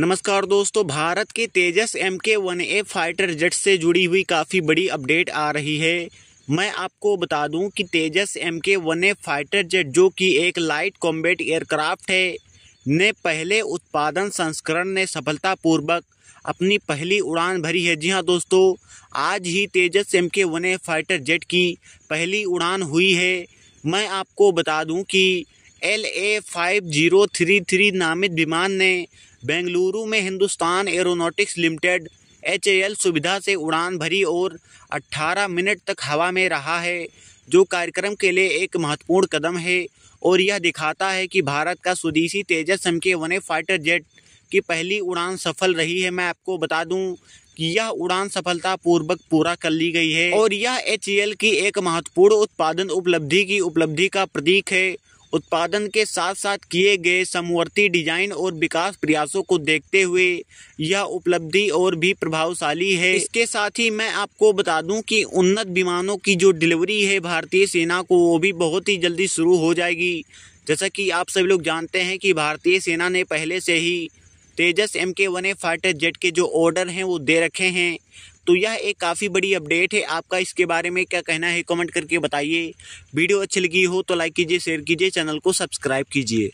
नमस्कार दोस्तों भारत के Tejas M K one A fighter jet से जुड़ी हुई काफ़ी बड़ी अपडेट आ रही है मैं आपको बता दूं कि Tejas M K one A fighter jet जो कि एक लाइट कॉम्बेट एयरक्राफ्ट है ने पहले उत्पादन संस्करण ने सफलतापूर्वक अपनी पहली उड़ान भरी है जी हाँ दोस्तों आज ही Tejas M K one A fighter jet की पहली उड़ान हुई है मैं आपको बता दूँ कि L A five zero three three नामित विमान ने बेंगलुरु में Hindustan Aeronautics Limited H L सुविधा से उड़ान भरी और 18 मिनट तक हवा में रहा है जो कार्यक्रम के लिए एक महत्वपूर्ण कदम है और यह दिखाता है कि भारत का स्वदेशी Tejas M K one fighter jet की पहली उड़ान सफल रही है मैं आपको बता दूं कि यह उड़ान सफलता पूर्वक पूरा कर ली गई है और यह एच की एक महत्वपूर्ण उत्पादन उपलब्धि की उपलब्धि का प्रतीक है उत्पादन के साथ साथ किए गए समवर्ती डिजाइन और विकास प्रयासों को देखते हुए यह उपलब्धि और भी प्रभावशाली है इसके साथ ही मैं आपको बता दूं कि उन्नत विमानों की जो डिलीवरी है भारतीय सेना को वो भी बहुत ही जल्दी शुरू हो जाएगी जैसा कि आप सभी लोग जानते हैं कि भारतीय सेना ने पहले से ही Tejas M K one fighter jet के जो ऑर्डर हैं वो दे रखे हैं तो यह एक काफ़ी बड़ी अपडेट है आपका इसके बारे में क्या कहना है कमेंट करके बताइए वीडियो अच्छी लगी हो तो लाइक कीजिए शेयर कीजिए चैनल को सब्सक्राइब कीजिए